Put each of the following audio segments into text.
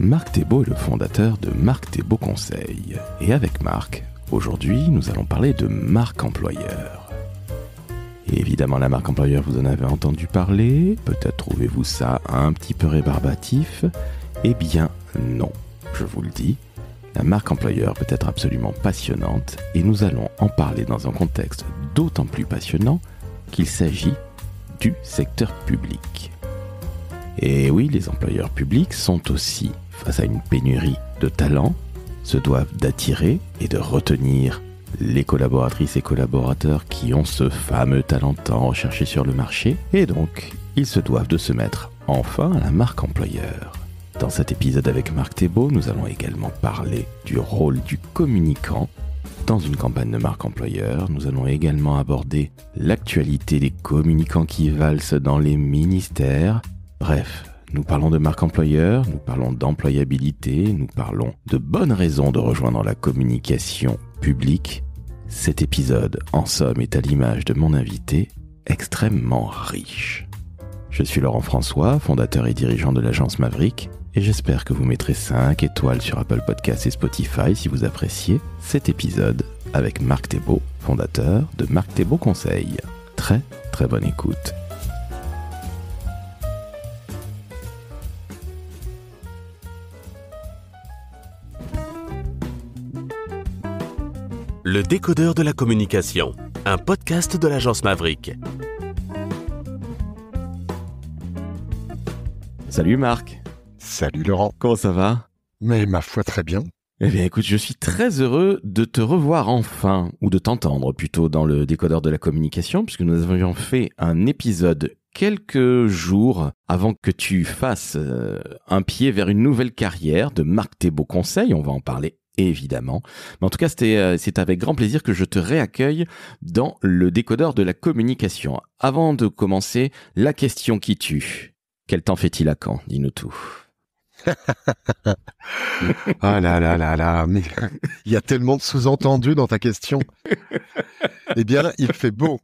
Marc Thébault est le fondateur de Marc Thébault Conseil. Et avec Marc, aujourd'hui, nous allons parler de marque employeur. évidemment, la marque employeur, vous en avez entendu parler, peut-être trouvez-vous ça un petit peu rébarbatif. Eh bien, non, je vous le dis, la marque employeur peut être absolument passionnante et nous allons en parler dans un contexte d'autant plus passionnant qu'il s'agit du secteur public. Et oui, les employeurs publics sont aussi face à une pénurie de talents, se doivent d'attirer et de retenir les collaboratrices et collaborateurs qui ont ce fameux talent tant recherché sur le marché, et donc ils se doivent de se mettre enfin à la marque employeur. Dans cet épisode avec Marc Thébault, nous allons également parler du rôle du communicant dans une campagne de marque employeur. Nous allons également aborder l'actualité des communicants qui valsent dans les ministères. Bref, nous parlons de marque employeur, nous parlons d'employabilité, nous parlons de bonnes raisons de rejoindre la communication publique. Cet épisode, en somme, est à l'image de mon invité, extrêmement riche. Je suis Laurent François, fondateur et dirigeant de l'agence Maverick, et j'espère que vous mettrez 5 étoiles sur Apple Podcasts et Spotify si vous appréciez cet épisode avec Marc Thébault, fondateur de Marc Thébault Conseil. Très très bonne écoute. Le décodeur de la communication, un podcast de l'agence Maverick. Salut Marc. Salut Laurent. Comment ça va Mais ma foi très bien. Eh bien écoute, je suis très heureux de te revoir enfin, ou de t'entendre plutôt dans le décodeur de la communication, puisque nous avions fait un épisode quelques jours avant que tu fasses euh, un pied vers une nouvelle carrière de Marc Thébault Conseil, on va en parler évidemment. Mais en tout cas, euh, c'est avec grand plaisir que je te réaccueille dans le décodeur de la communication. Avant de commencer, la question qui tue. Quel temps fait-il à Caen Dis-nous tout. ah là là là là, mais il y a tellement de sous-entendus dans ta question. eh bien, il fait beau.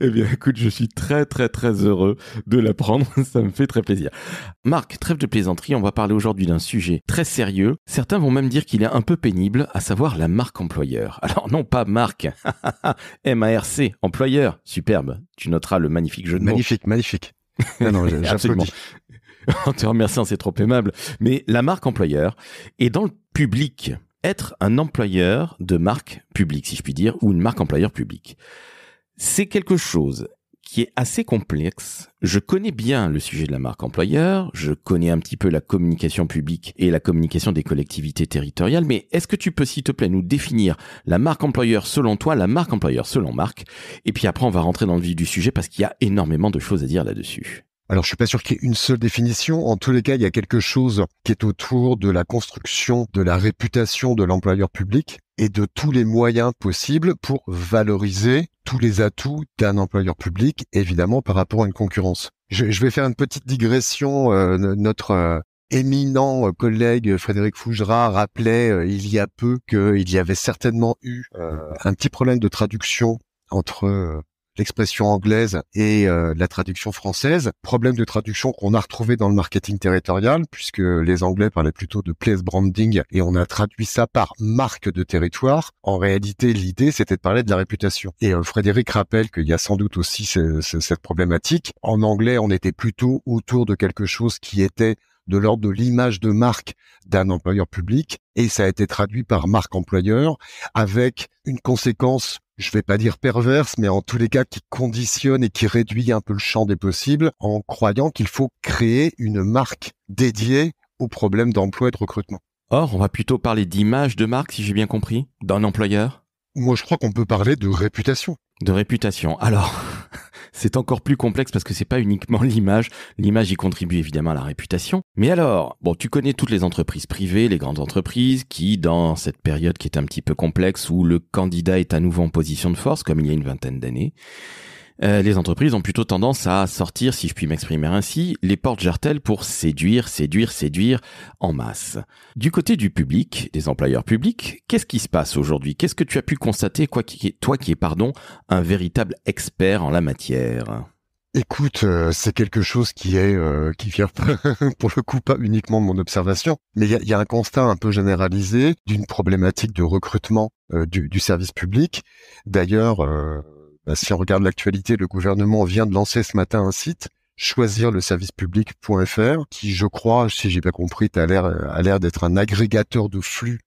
Eh bien, écoute, je suis très, très, très heureux de l'apprendre. Ça me fait très plaisir. Marc, trêve de plaisanterie. On va parler aujourd'hui d'un sujet très sérieux. Certains vont même dire qu'il est un peu pénible, à savoir la marque employeur. Alors, non pas Marc, M-A-R-C, employeur. Superbe. Tu noteras le magnifique jeu de magnifique, mots. Magnifique, magnifique. Non, non, Absolument. En te remerciant, c'est trop aimable. Mais la marque employeur est dans le public être un employeur de marque publique, si je puis dire, ou une marque employeur publique. C'est quelque chose qui est assez complexe. Je connais bien le sujet de la marque employeur, je connais un petit peu la communication publique et la communication des collectivités territoriales, mais est-ce que tu peux, s'il te plaît, nous définir la marque employeur selon toi, la marque employeur selon Marc Et puis après, on va rentrer dans le vif du sujet parce qu'il y a énormément de choses à dire là-dessus. Alors, je suis pas sûr qu'il y ait une seule définition. En tous les cas, il y a quelque chose qui est autour de la construction de la réputation de l'employeur public et de tous les moyens possibles pour valoriser tous les atouts d'un employeur public, évidemment, par rapport à une concurrence. Je, vais faire une petite digression. Euh, notre euh, éminent euh, collègue Frédéric Fougera rappelait il y a peu qu'il y avait certainement eu un petit problème de traduction entre l'expression anglaise et euh, la traduction française. Problème de traduction qu'on a retrouvé dans le marketing territorial, puisque les Anglais parlaient plutôt de place branding et on a traduit ça par marque de territoire. En réalité, l'idée, c'était de parler de la réputation. Et euh, Frédéric rappelle qu'il y a sans doute aussi cette problématique. En anglais, on était plutôt autour de quelque chose qui était de l'ordre de l'image de marque d'un employeur public et ça a été traduit par marque employeur avec une conséquence je ne vais pas dire perverse, mais en tous les cas qui conditionne et qui réduit un peu le champ des possibles en croyant qu'il faut créer une marque dédiée aux problèmes d'emploi et de recrutement. Or, on va plutôt parler d'image de marque, si j'ai bien compris, d'un employeur. Moi, je crois qu'on peut parler de réputation. De réputation. Alors, c'est encore plus complexe parce que c'est pas uniquement l'image. L'image y contribue évidemment à la réputation. Mais alors, bon, tu connais toutes les entreprises privées, les grandes entreprises qui, dans cette période qui est un petit peu complexe où le candidat est à nouveau en position de force, comme il y a une vingtaine d'années, euh, les entreprises ont plutôt tendance à sortir, si je puis m'exprimer ainsi, les portes-jartelles pour séduire, séduire, séduire en masse. Du côté du public, des employeurs publics, qu'est-ce qui se passe aujourd'hui Qu'est-ce que tu as pu constater, toi qui es, pardon, un véritable expert en la matière Écoute, euh, c'est quelque chose qui est euh, qui vient pour le coup pas uniquement de mon observation, mais il y a, un constat un peu généralisé d'une problématique de recrutement du, service public. D'ailleurs, bah, si on regarde l'actualité, le gouvernement vient de lancer ce matin un site choisir qui je crois si j'ai bien compris a l'air euh, a l'air d'être un agrégateur de flux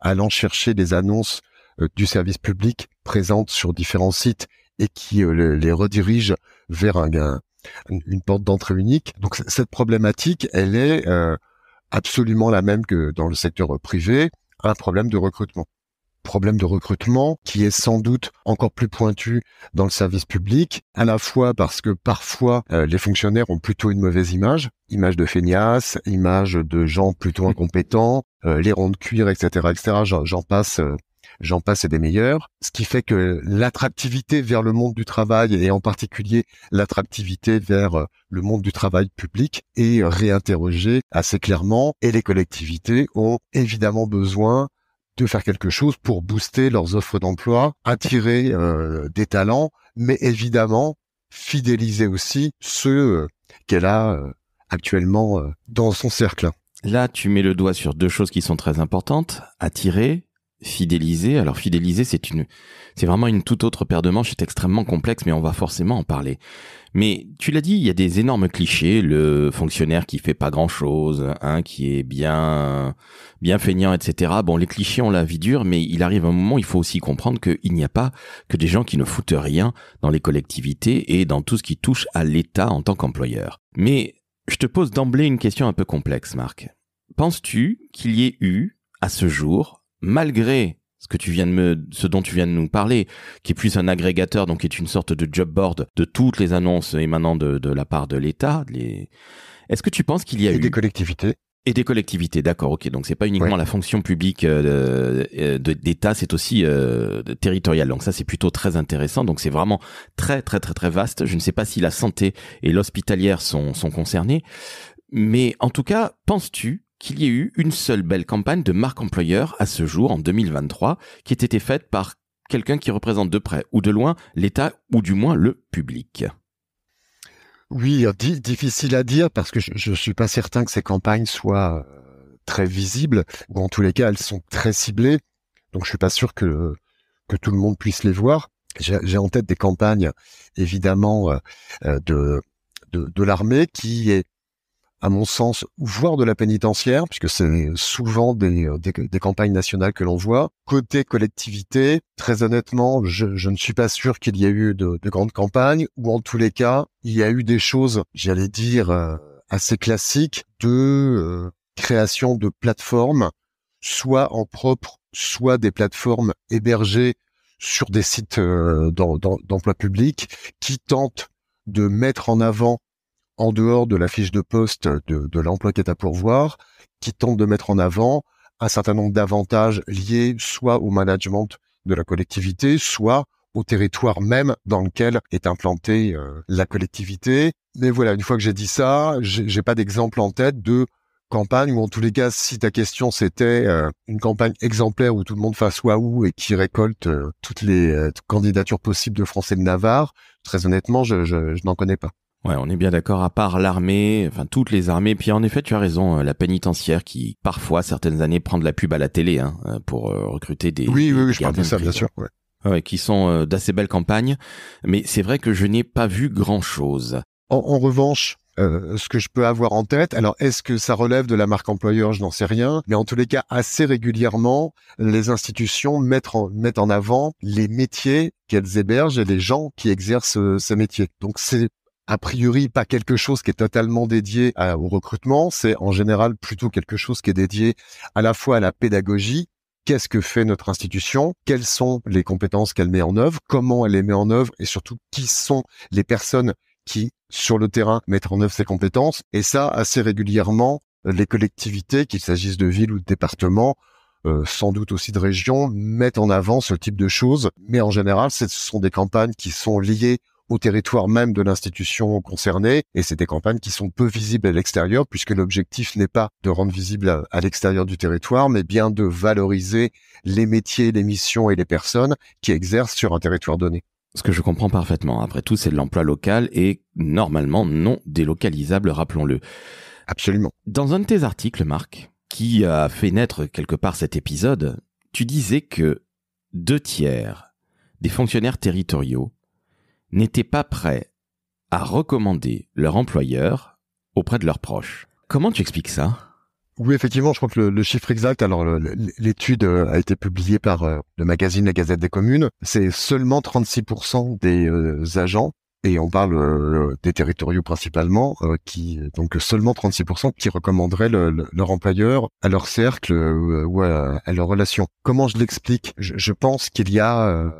allant chercher des annonces euh, du service public présentes sur différents sites et qui euh, les redirige vers un, une porte d'entrée unique. Donc cette problématique, elle est absolument la même que dans le secteur privé, un problème de recrutement problème de recrutement qui est sans doute encore plus pointu dans le service public, à la fois parce que parfois euh, les fonctionnaires ont plutôt une mauvaise image, image de feignasse, image de gens plutôt incompétents, euh, les ronds de cuir, etc., etc. J'en passe. Euh, j'en passe et des meilleurs, ce qui fait que l'attractivité vers le monde du travail et en particulier l'attractivité vers le monde du travail public est réinterrogée assez clairement et les collectivités ont évidemment besoin de faire quelque chose pour booster leurs offres d'emploi, attirer euh, des talents, mais évidemment fidéliser aussi ceux euh, qu'elle a euh, actuellement dans son cercle. Là, tu mets le doigt sur deux choses qui sont très importantes, attirer fidéliser. Alors fidéliser, c'est une, c'est vraiment une toute autre paire de manches, c'est extrêmement complexe, mais on va forcément en parler. Mais tu l'as dit, il y a des énormes clichés, le fonctionnaire qui fait pas grand chose, hein, qui est bien, bien feignant, etc. Bon, les clichés ont la vie dure, mais il arrive un moment, il faut aussi comprendre qu'il n'y a pas que des gens qui ne foutent rien dans les collectivités et dans tout ce qui touche à l'État en tant qu'employeur. Mais je te pose d'emblée une question un peu complexe, Marc. Penses-tu qu'il y ait eu, à ce jour, malgré ce que tu viens de me, ce dont tu viens de nous parler, qui est plus un agrégateur, donc qui est une sorte de job board de toutes les annonces émanant de, la part de l'État. Est-ce que tu penses qu'il y a et eu des collectivités et des collectivités, d'accord, ok. Donc c'est pas uniquement la fonction publique euh, euh, d'État, c'est aussi euh, territorial. Donc ça c'est plutôt très intéressant. Donc c'est vraiment très très très très vaste. Je ne sais pas si la santé et l'hospitalière sont sont concernées, mais en tout cas, penses-tu qu'il y ait eu une seule belle campagne de marque employeur à ce jour, en 2023, qui ait été faite par quelqu'un qui représente de près ou de loin l'État ou du moins le public. Oui, difficile à dire parce que je ne suis pas certain que ces campagnes soient euh, très visibles, ou en tous les cas, elles sont très ciblées, donc je suis pas sûr que, que tout le monde puisse les voir. J'ai en tête des campagnes, évidemment, euh, euh, de, de l'armée qui est à mon sens, voire de la pénitentiaire, puisque c'est souvent des, euh, campagnes nationales que l'on voit. Côté collectivité, très honnêtement, je, ne suis pas sûr qu'il y ait eu de, grandes campagnes, ou en tous les cas, il y a eu des choses, j'allais dire, euh, assez classiques de euh, création de plateformes, soit en propre, soit des plateformes hébergées sur des sites d'emploi public, qui tentent de mettre en avant en dehors de la fiche de poste de, l'emploi qui est à pourvoir, qui tente de mettre en avant un certain nombre d'avantages liés soit au management de la collectivité, soit au territoire même dans lequel est implantée euh, la collectivité. Mais voilà, une fois que j'ai dit ça, j'ai pas d'exemple en tête de campagne ou en tous les cas, si ta question c'était euh, une campagne exemplaire où tout le monde fasse waouh et qui récolte euh, toutes les candidatures possibles de Français de Navarre, très honnêtement, je n'en connais pas. Ouais, on est bien d'accord, à part l'armée, enfin toutes les armées, puis en effet tu as raison, euh, la pénitentiaire qui parfois, certaines années, prend de la pub à la télé hein, euh, pour euh, recruter des... Oui, oui, oui je parle de ça, bien sûr. Ah ouais. qui sont d'assez belles campagnes, mais c'est vrai que je n'ai pas vu grand-chose. En, revanche, ce que je peux avoir en tête, alors est-ce que ça relève de la marque employeur, je n'en sais rien, mais en tous les cas, assez régulièrement, les institutions mettent en, mettent en avant les métiers qu'elles hébergent et les gens qui exercent ce métier. Donc c'est a priori pas quelque chose qui est totalement dédié au recrutement, c'est en général plutôt quelque chose qui est dédié à la fois à la pédagogie, qu'est-ce que fait notre institution, quelles sont les compétences qu'elle met en œuvre, comment elle les met en œuvre et surtout qui sont les personnes qui, sur le terrain, mettent en œuvre ces compétences. Et ça, assez régulièrement, les collectivités, qu'il s'agisse de villes ou de départements, euh, sans doute aussi de régions, mettent en avant ce type de choses. Mais en général, ce sont des campagnes qui sont liées au territoire même de l'institution concernée. Et c'est des campagnes qui sont peu visibles à l'extérieur, puisque l'objectif n'est pas de rendre visible à, l'extérieur du territoire, mais bien de valoriser les métiers, les missions et les personnes qui exercent sur un territoire donné. Ce que je comprends parfaitement. Après tout, c'est de l'emploi local et normalement non délocalisable, rappelons-le. Absolument. Dans un de tes articles, Marc, qui a fait naître quelque part cet épisode, tu disais que deux tiers des fonctionnaires territoriaux n'étaient pas prêts à recommander leur employeur auprès de leurs proches. Comment tu expliques ça oui, effectivement, je crois que le, chiffre exact, alors l'étude euh, a été publiée par euh, le magazine La Gazette des communes, c'est seulement 36% des euh, agents, et on parle des territoriaux principalement, qui donc seulement 36% qui recommanderaient leur employeur à leur cercle ou à, leur relation. Comment je l'explique je, pense qu'il y a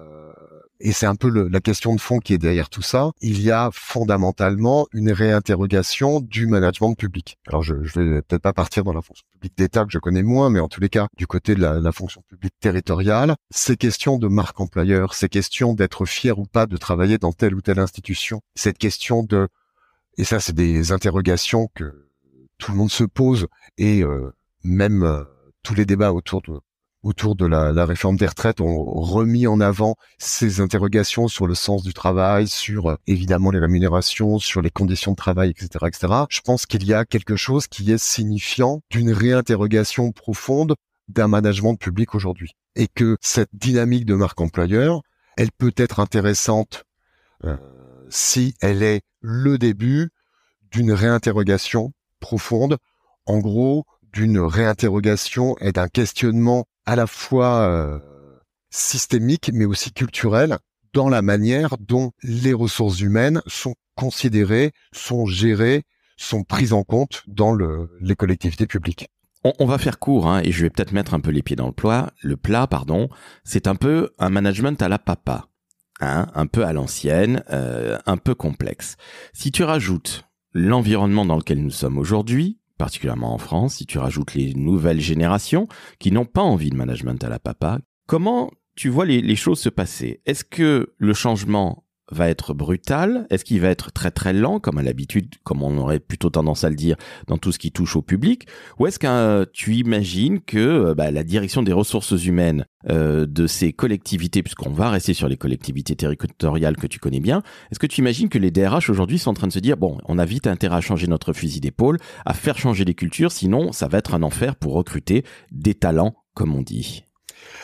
et c'est un peu la question de fond qui est derrière tout ça. Il y a fondamentalement une réinterrogation du management public. Alors je, je vais peut-être pas partir dans la fonction publique d'État que je connais moins, mais en tous les cas, du côté de la, fonction publique territoriale, ces questions de marque employeur, ces questions d'être fier ou pas de travailler dans telle ou telle institution, cette question de... Et ça, c'est des interrogations que tout le monde se pose et euh, même euh, tous les débats autour de autour de la, réforme des retraites ont remis en avant ces interrogations sur le sens du travail, sur euh, évidemment les rémunérations, sur les conditions de travail, etc., etc. Je pense qu'il y a quelque chose qui est signifiant d'une réinterrogation profonde d'un management public aujourd'hui. Et que cette dynamique de marque employeur, elle peut être intéressante euh, si elle est le début d'une réinterrogation profonde, en gros, d'une réinterrogation et d'un questionnement à la fois euh, systémique, mais aussi culturel dans la manière dont les ressources humaines sont considérées, sont gérées, sont prises en compte dans le, les collectivités publiques. On, va faire court, hein, et je vais peut-être mettre un peu les pieds dans le plat. Le plat, pardon, c'est un peu un management à la papa, hein, un peu à l'ancienne, euh, un peu complexe. Si tu rajoutes l'environnement dans lequel nous sommes aujourd'hui, particulièrement en France, si tu rajoutes les nouvelles générations qui n'ont pas envie de management à la papa, comment tu vois les, choses se passer Est-ce que le changement va être brutal Est-ce qu'il va être très très lent, comme à l'habitude, comme on aurait plutôt tendance à le dire dans tout ce qui touche au public Ou est-ce que tu imagines que euh, bah, la direction des ressources humaines euh, de ces collectivités, puisqu'on va rester sur les collectivités territoriales que tu connais bien, est-ce que tu imagines que les DRH aujourd'hui sont en train de se dire, bon, on a vite intérêt à changer notre fusil d'épaule, à faire changer les cultures, sinon ça va être un enfer pour recruter des talents, comme on dit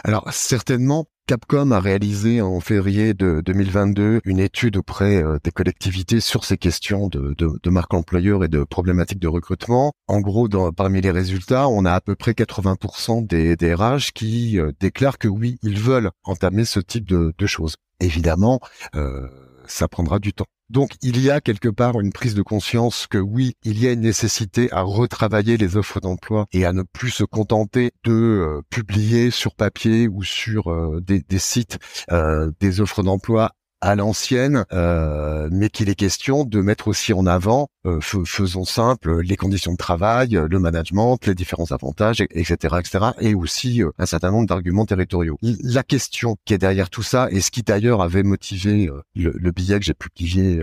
alors certainement Capcom a réalisé en février de 2022 une étude auprès euh, des collectivités sur ces questions de, marque employeur et de problématiques de recrutement. En gros, parmi les résultats, on a à peu près 80% des, des RH qui euh, déclarent que oui, ils veulent entamer ce type de, choses. Évidemment, euh, ça prendra du temps. Donc il y a quelque part une prise de conscience que oui, il y a une nécessité à retravailler les offres d'emploi et à ne plus se contenter de euh, publier sur papier ou sur euh, des, sites euh, des offres d'emploi à l'ancienne, euh, mais qu'il est question de mettre aussi en avant, euh, faisons simple, les conditions de travail, le management, les différents avantages, etc., etc., et aussi euh, un certain nombre d'arguments territoriaux. La question qui est derrière tout ça, et ce qui d'ailleurs avait motivé le, billet que j'ai publié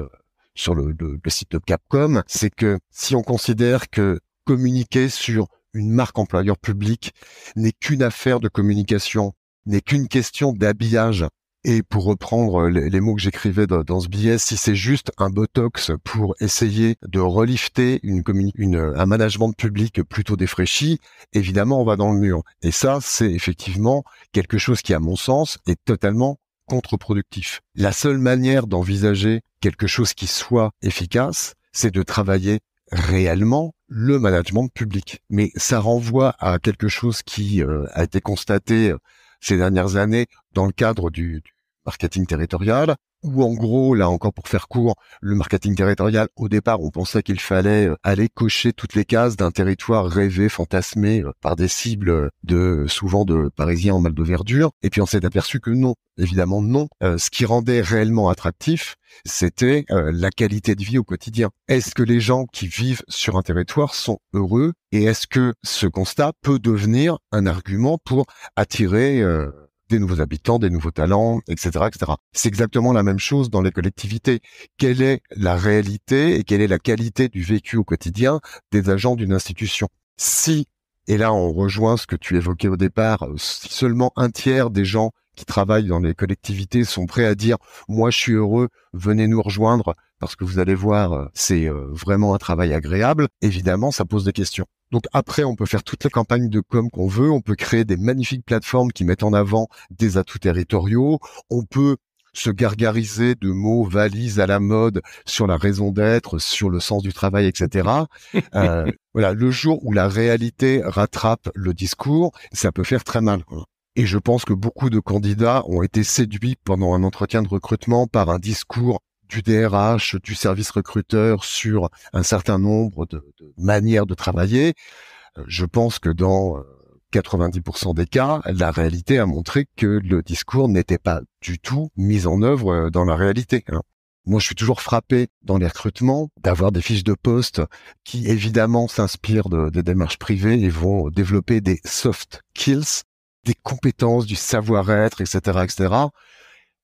sur le, site de Capcom, c'est que si on considère que communiquer sur une marque employeur publique n'est qu'une affaire de communication, n'est qu'une question d'habillage et pour reprendre euh, les, mots que j'écrivais dans, ce billet, si c'est juste un botox pour essayer de relifter une, une, euh, un management public plutôt défraîchi, évidemment, on va dans le mur. Et ça, c'est effectivement quelque chose qui, à mon sens, est totalement contre-productif. La seule manière d'envisager quelque chose qui soit efficace, c'est de travailler réellement le management public. Mais ça renvoie à quelque chose qui euh, a été constaté ces dernières années dans le cadre du marketing territorial, ou en gros, là encore pour faire court, le marketing territorial, au départ, on pensait qu'il fallait euh, aller cocher toutes les cases d'un territoire rêvé, fantasmé euh, par des cibles euh, de souvent de Parisiens en mal de verdure, et puis on s'est aperçu que non, évidemment non. ce qui rendait réellement attractif, c'était la qualité de vie au quotidien. Est-ce que les gens qui vivent sur un territoire sont heureux, et est-ce que ce constat peut devenir un argument pour attirer des nouveaux habitants, des nouveaux talents, etc., etc. C'est exactement la même chose dans les collectivités. Quelle est la réalité et quelle est la qualité du vécu au quotidien des agents d'une institution Si, et là on rejoint ce que tu évoquais au départ, euh, seulement un tiers des gens qui travaillent dans les collectivités sont prêts à dire moi je suis heureux, venez nous rejoindre, parce que vous allez voir, euh, c'est euh, vraiment un travail agréable, évidemment, ça pose des questions. Donc après, on peut faire toutes les campagnes de com qu'on veut, on peut créer des magnifiques plateformes qui mettent en avant des atouts territoriaux, on peut se gargariser de mots valises à la mode sur la raison d'être, sur le sens du travail, etc. Euh, voilà, le jour où la réalité rattrape le discours, ça peut faire très mal. Et je pense que beaucoup de candidats ont été séduits pendant un entretien de recrutement par un discours du DRH, du service recruteur sur un certain nombre de, manières de travailler. Euh, je pense que dans 90% euh, des cas, la réalité a montré que le discours n'était pas du tout mis en œuvre euh, dans la réalité. Hein. Moi, je suis toujours frappé dans les recrutements d'avoir des fiches de poste qui, évidemment, s'inspirent de, des démarches privées et vont développer des soft skills, des compétences, du savoir-être, etc., etc.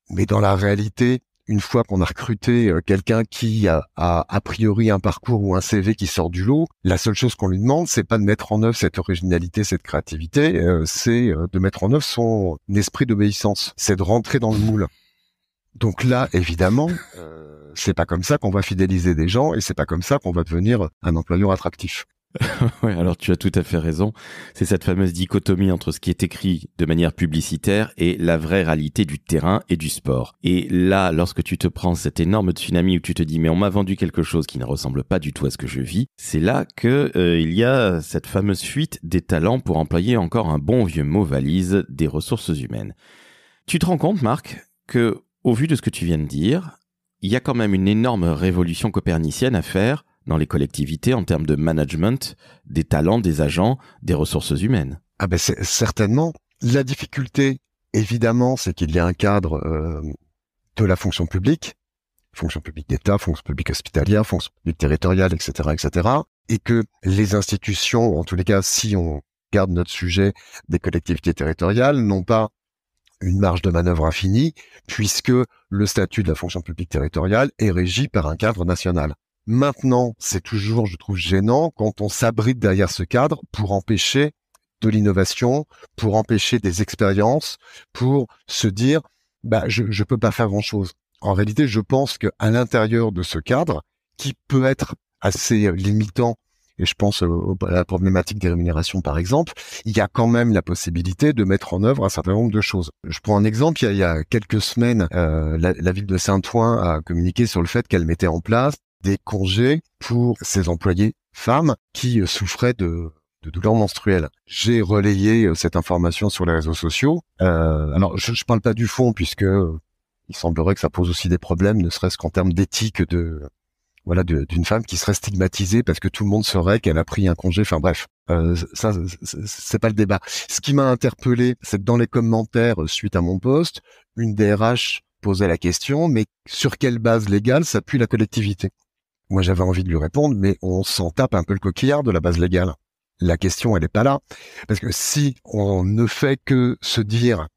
Mais dans la réalité, une fois qu'on a recruté euh, quelqu'un qui a, a, priori un parcours ou un CV qui sort du lot, la seule chose qu'on lui demande, c'est pas de mettre en œuvre cette originalité, cette créativité, euh, c'est euh, de mettre en œuvre son esprit d'obéissance, c'est de rentrer dans le moule. Donc là, évidemment, c'est pas comme ça qu'on va fidéliser des gens et c'est pas comme ça qu'on va devenir un employeur attractif. ouais, alors tu as tout à fait raison. C'est cette fameuse dichotomie entre ce qui est écrit de manière publicitaire et la vraie réalité du terrain et du sport. Et là, lorsque tu te prends cet énorme tsunami où tu te dis mais on m'a vendu quelque chose qui ne ressemble pas du tout à ce que je vis, c'est là que euh, il y a cette fameuse fuite des talents pour employer encore un bon vieux mot valise des ressources humaines. Tu te rends compte, Marc, que au vu de ce que tu viens de dire, il y a quand même une énorme révolution copernicienne à faire dans les collectivités en termes de management des talents, des agents, des ressources humaines. Ah ben c'est certainement. La difficulté, évidemment, c'est qu'il y a un cadre euh, de la fonction publique, fonction publique d'État, fonction publique hospitalière, fonction publique territoriale, etc., etc., et que les institutions, en tous les cas, si on garde notre sujet des collectivités territoriales, n'ont pas une marge de manœuvre infinie, puisque le statut de la fonction publique territoriale est régi par un cadre national. Maintenant, c'est toujours, je trouve, gênant quand on s'abrite derrière ce cadre pour empêcher de l'innovation, pour empêcher des expériences, pour se dire, bah, je ne peux pas faire grand-chose. En réalité, je pense qu'à l'intérieur de ce cadre, qui peut être assez euh, limitant, et je pense euh, à la problématique des rémunérations par exemple, il y a quand même la possibilité de mettre en œuvre un certain nombre de choses. Je prends un exemple, il y a, quelques semaines, euh, la, la, ville de Saint-Ouen a communiqué sur le fait qu'elle mettait en place des congés pour ces employés femmes qui euh, souffraient de, douleurs menstruelles. J'ai relayé euh, cette information sur les réseaux sociaux. Euh, alors, je ne parle pas du fond puisque euh, il semblerait que ça pose aussi des problèmes, ne serait-ce qu'en termes d'éthique de voilà d'une femme qui serait stigmatisée parce que tout le monde saurait qu'elle a pris un congé. Enfin bref, euh, ça c'est pas le débat. Ce qui m'a interpellé, c'est que dans les commentaires suite à mon poste, une DRH posait la question, mais sur quelle base légale s'appuie la collectivité moi, j'avais envie de lui répondre, mais on s'en tape un peu le coquillard de la base légale. La question, elle n'est pas là. Parce que si on ne fait que se dire,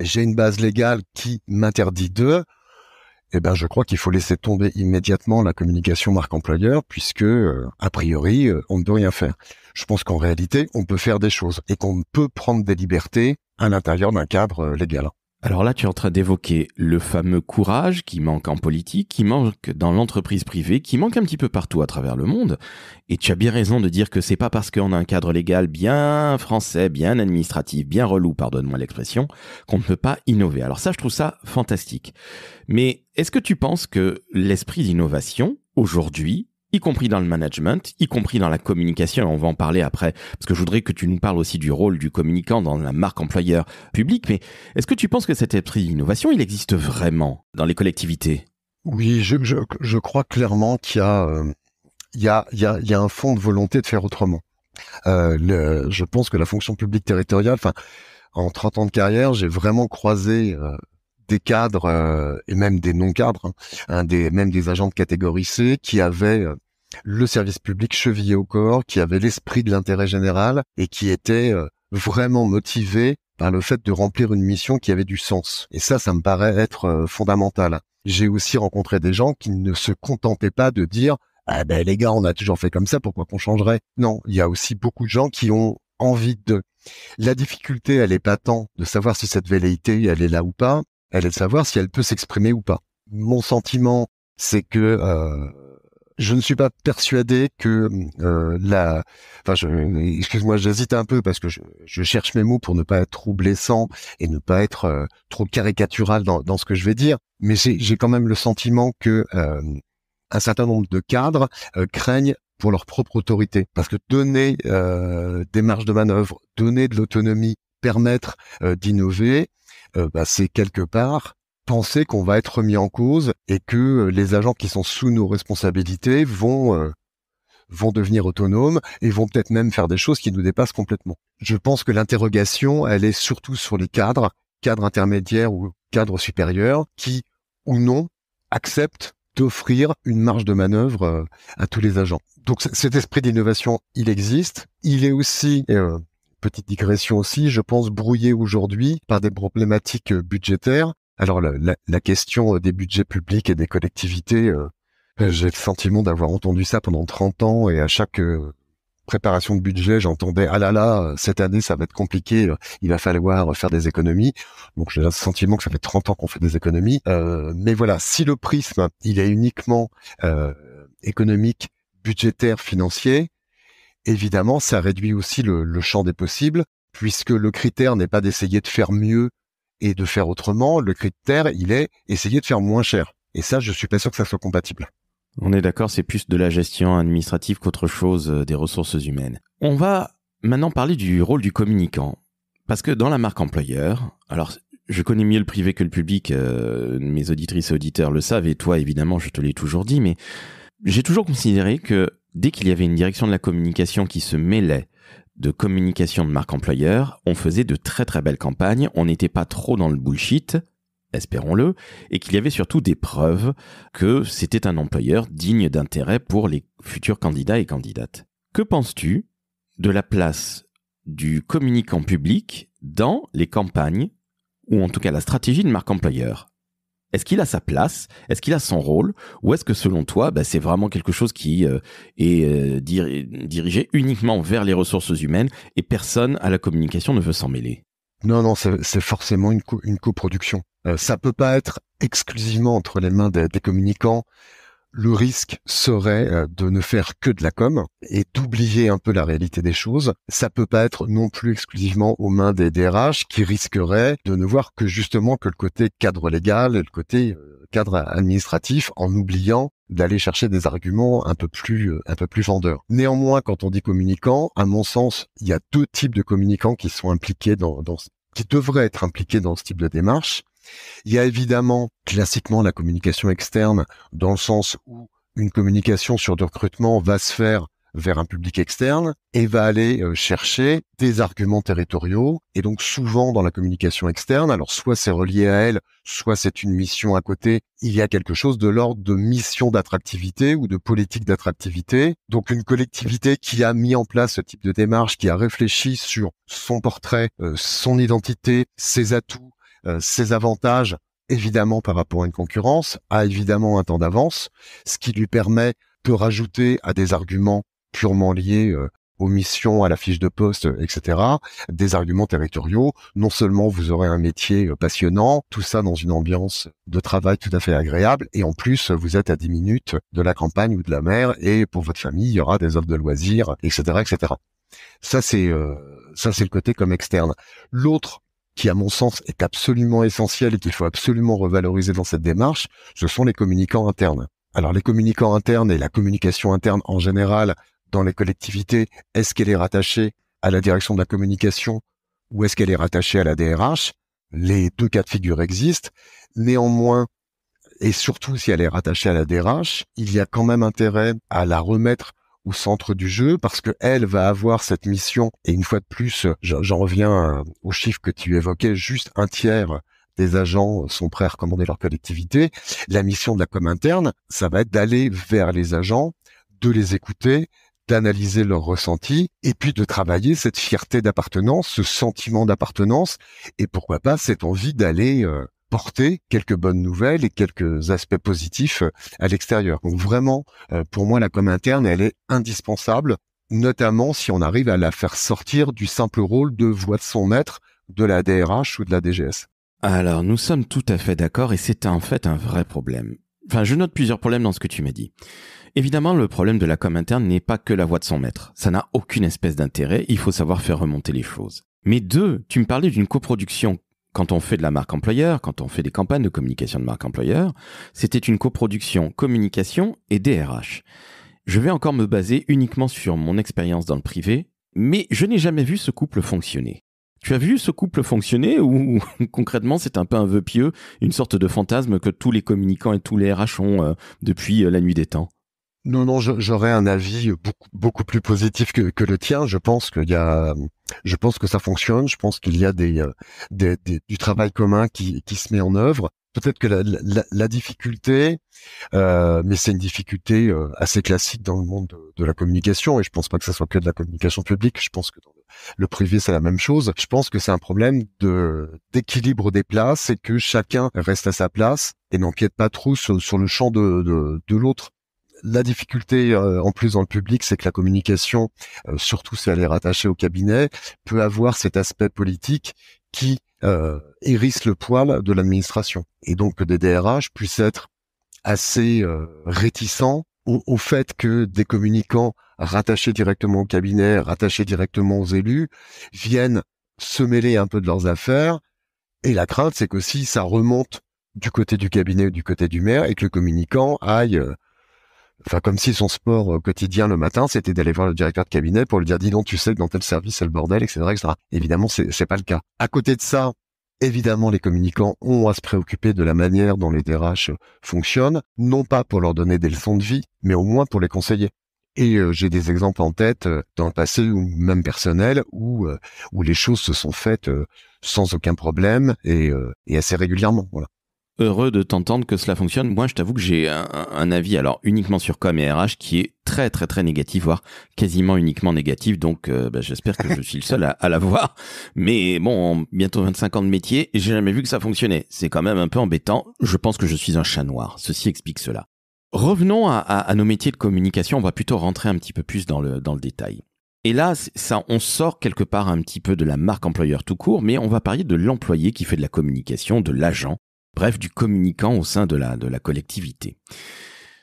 j'ai une base légale qui m'interdit de, eh ben, je crois qu'il faut laisser tomber immédiatement la communication marque employeur, puisque euh, a priori, euh, on ne peut rien faire. Je pense qu'en réalité, on peut faire des choses et qu'on peut prendre des libertés à l'intérieur d'un cadre euh, légal. Alors là, tu es en train d'évoquer le fameux courage qui manque en politique, qui manque dans l'entreprise privée, qui manque un petit peu partout à travers le monde. Et tu as bien raison de dire que c'est pas parce qu'on a un cadre légal bien français, bien administratif, bien relou, pardonne-moi l'expression, qu'on ne peut pas innover. Alors ça, je trouve ça fantastique. Mais est-ce que tu penses que l'esprit d'innovation, aujourd'hui, y compris dans le management, y compris dans la communication, on va en parler après, parce que je voudrais que tu nous parles aussi du rôle du communicant dans la marque employeur publique, mais est-ce que tu penses que cet esprit d'innovation, il existe vraiment dans les collectivités Oui, je, je, crois clairement qu'il y, euh, y, a, un fond de volonté de faire autrement. Euh, je pense que la fonction publique territoriale, enfin, en 30 ans de carrière, j'ai vraiment croisé euh, des cadres euh, et même des non-cadres, hein, des, même des agents de catégorie C qui avaient euh, le service public chevillé au corps, qui avaient l'esprit de l'intérêt général et qui étaient euh, vraiment motivés par le fait de remplir une mission qui avait du sens. Et ça, ça me paraît être fondamental. J'ai aussi rencontré des gens qui ne se contentaient pas de dire ah ben les gars, on a toujours fait comme ça, pourquoi qu'on changerait Non, il y a aussi beaucoup de gens qui ont envie de. La difficulté, elle est pas tant de savoir si cette velléité, elle est là ou pas, elle est de savoir si elle peut s'exprimer ou pas. Mon sentiment, c'est que euh, je ne suis pas persuadé que euh, la... Enfin, excuse-moi, j'hésite un peu parce que je, cherche mes mots pour ne pas être trop blessant et ne pas être euh, trop caricatural dans, dans, ce que je vais dire. Mais j'ai quand même le sentiment que un certain nombre de cadres craignent pour leur propre autorité. Parce que donner des marges de manœuvre, donner de l'autonomie, permettre d'innover, euh, bah, c'est quelque part penser qu'on va être mis en cause et que euh, les agents qui sont sous nos responsabilités vont euh, vont devenir autonomes et vont peut-être même faire des choses qui nous dépassent complètement. Je pense que l'interrogation, elle est surtout sur les cadres, cadres intermédiaires ou cadres supérieurs, qui ou non acceptent d'offrir une marge de manœuvre à tous les agents. Donc cet esprit d'innovation, il existe. Il est aussi petite digression aussi, je pense brouillée aujourd'hui par des problématiques euh, budgétaires. Alors la, question euh, des budgets publics et des collectivités, euh, j'ai le sentiment d'avoir entendu ça pendant 30 ans et à chaque préparation de budget, j'entendais ah là là, cette année ça va être compliqué, il va falloir faire des économies. Donc j'ai le sentiment que ça fait 30 ans qu'on fait des économies. mais voilà, si le prisme il est uniquement économique, budgétaire, financier, Évidemment, ça réduit aussi le, champ des possibles, puisque le critère n'est pas d'essayer de faire mieux et de faire autrement, le critère, il est essayer de faire moins cher. Et ça, je suis pas sûr que ça soit compatible. On est d'accord, c'est plus de la gestion administrative qu'autre chose euh, des ressources humaines. On va maintenant parler du rôle du communicant. Parce que dans la marque employeur, alors je connais mieux le privé que le public, euh, mes auditrices et auditeurs le savent, et toi évidemment je te l'ai toujours dit, mais j'ai toujours considéré que dès qu'il y avait une direction de la communication qui se mêlait de communication de marque employeur, on faisait de très très belles campagnes, on n'était pas trop dans le bullshit, espérons-le, et qu'il y avait surtout des preuves que c'était un employeur digne d'intérêt pour les futurs candidats et candidates. Que penses-tu de la place du communicant public dans les campagnes, ou en tout cas la stratégie de marque employeur est-ce qu'il a sa place Est-ce qu'il a son rôle Ou est-ce que selon toi, bah, c'est vraiment quelque chose qui euh, est euh, dirigé uniquement vers les ressources humaines et personne à la communication ne veut s'en mêler Non, non, c'est forcément une, coproduction. Euh, ça peut pas être exclusivement entre les mains des communicants le risque serait euh, de ne faire que de la com et d'oublier un peu la réalité des choses. Ça peut pas être non plus exclusivement aux mains des DRH qui risqueraient de ne voir que justement que le côté cadre légal, le côté euh, cadre administratif en oubliant d'aller chercher des arguments un peu plus euh, un peu plus vendeurs. Néanmoins, quand on dit communicant, à mon sens, il y a deux types de communicants qui sont impliqués dans, dans qui devraient être impliqués dans ce type de démarche. Il y a évidemment classiquement la communication externe, dans le sens où une communication sur le recrutement va se faire vers un public externe et va aller euh, chercher des arguments territoriaux. Et donc souvent dans la communication externe, alors soit c'est relié à elle, soit c'est une mission à côté, il y a quelque chose de l'ordre de mission d'attractivité ou de politique d'attractivité. Donc une collectivité qui a mis en place ce type de démarche, qui a réfléchi sur son portrait, euh, son identité, ses atouts euh, ses avantages, évidemment par rapport à une concurrence, a évidemment un temps d'avance, ce qui lui permet de rajouter à des arguments purement liés euh, aux missions, à la fiche de poste, euh, etc., des arguments territoriaux. Non seulement vous aurez un métier passionnant, tout ça dans une ambiance de travail tout à fait agréable, et en plus, vous êtes à 10 minutes de la campagne ou de la mer, et pour votre famille, il y aura des offres de loisirs, etc., etc. Ça, c'est ça, c'est le côté comme externe. L'autre qui, à mon sens, est absolument essentiel et qu'il faut absolument revaloriser dans cette démarche, ce sont les communicants internes. Alors les communicants internes et la communication interne en général dans les collectivités, est-ce qu'elle est rattachée à la direction de la communication ou est-ce qu'elle est rattachée à la DRH Les deux cas de figure existent. Néanmoins, et surtout si elle est rattachée à la DRH, il y a quand même intérêt à la remettre au centre du jeu parce que elle va avoir cette mission et une fois de plus j'en reviens euh, au chiffre que tu évoquais juste un tiers des agents sont prêts à recommander leur collectivité la mission de la com interne ça va être d'aller vers les agents de les écouter d'analyser leurs ressentis et puis de travailler cette fierté d'appartenance ce sentiment d'appartenance et pourquoi pas cette envie d'aller euh, porter quelques bonnes nouvelles et quelques aspects positifs euh, à l'extérieur. Donc vraiment, euh, pour moi, la com interne, elle est indispensable, notamment si on arrive à la faire sortir du simple rôle de voix de son maître de la DRH ou de la DGS. Alors, nous sommes tout à fait d'accord et c'est en fait un vrai problème. Enfin, je note plusieurs problèmes dans ce que tu m'as dit. Évidemment, le problème de la com interne n'est pas que la voix de son maître. Ça n'a aucune espèce d'intérêt, il faut savoir faire remonter les choses. Mais deux, tu me parlais d'une coproduction quand on fait de la marque employeur, quand on fait des campagnes de communication de marque employeur, c'était une coproduction communication et DRH. Je vais encore me baser uniquement sur mon expérience dans le privé, mais je n'ai jamais vu ce couple fonctionner. Tu as vu ce couple fonctionner ou concrètement c'est un peu un vœu pieux, une sorte de fantasme que tous les communicants et tous les RH ont euh, depuis euh, la nuit des temps non, non, j'aurais un avis beaucoup, plus positif que, le tien. Je pense qu'il y a, je pense que ça fonctionne. Je pense qu'il y a des, euh, du travail commun qui, se met en œuvre. Peut-être que la, difficulté, euh, mais c'est une difficulté euh, assez classique dans le monde de, la communication, et je pense pas que ça soit que de la communication publique. Je pense que dans le privé, c'est la même chose. Je pense que c'est un problème d'équilibre des places et que chacun reste à sa place et n'empiète pas trop sur, le champ de l'autre la difficulté euh, en plus dans le public, c'est que la communication, euh, surtout si elle est rattachée au cabinet, peut avoir cet aspect politique qui euh, hérisse le poil de l'administration. Et donc que des DRH puissent être assez réticents au, au, fait que des communicants rattachés directement au cabinet, rattachés directement aux élus, viennent se mêler un peu de leurs affaires. Et la crainte, c'est que si ça remonte du côté du cabinet ou du côté du maire et que le communicant aille Enfin, comme si son sport euh, quotidien le matin, c'était d'aller voir le directeur de cabinet pour lui dire, dis donc, tu sais que dans tel service, c'est le bordel, etc., etc. Évidemment, c'est pas le cas. À côté de ça, évidemment, les communicants ont à se préoccuper de la manière dont les DRH euh, fonctionnent, non pas pour leur donner des leçons de vie, mais au moins pour les conseiller. Et euh, j'ai des exemples en tête dans le passé ou même personnel où où les choses se sont faites sans aucun problème et, assez régulièrement heureux de t'entendre que cela fonctionne. Moi, je t'avoue que j'ai un, avis, alors uniquement sur com et RH, qui est très très très négatif, voire quasiment uniquement négatif. Donc, euh, bah, j'espère que je suis le seul à, l'avoir. Mais bon, bientôt 25 ans de métier, j'ai jamais vu que ça fonctionnait. C'est quand même un peu embêtant. Je pense que je suis un chat noir. Ceci explique cela. Revenons à, nos métiers de communication. On va plutôt rentrer un petit peu plus dans le, dans le détail. Et là, ça, on sort quelque part un petit peu de la marque employeur tout court, mais on va parler de l'employé qui fait de la communication, de l'agent, bref, du communicant au sein de la, de la collectivité.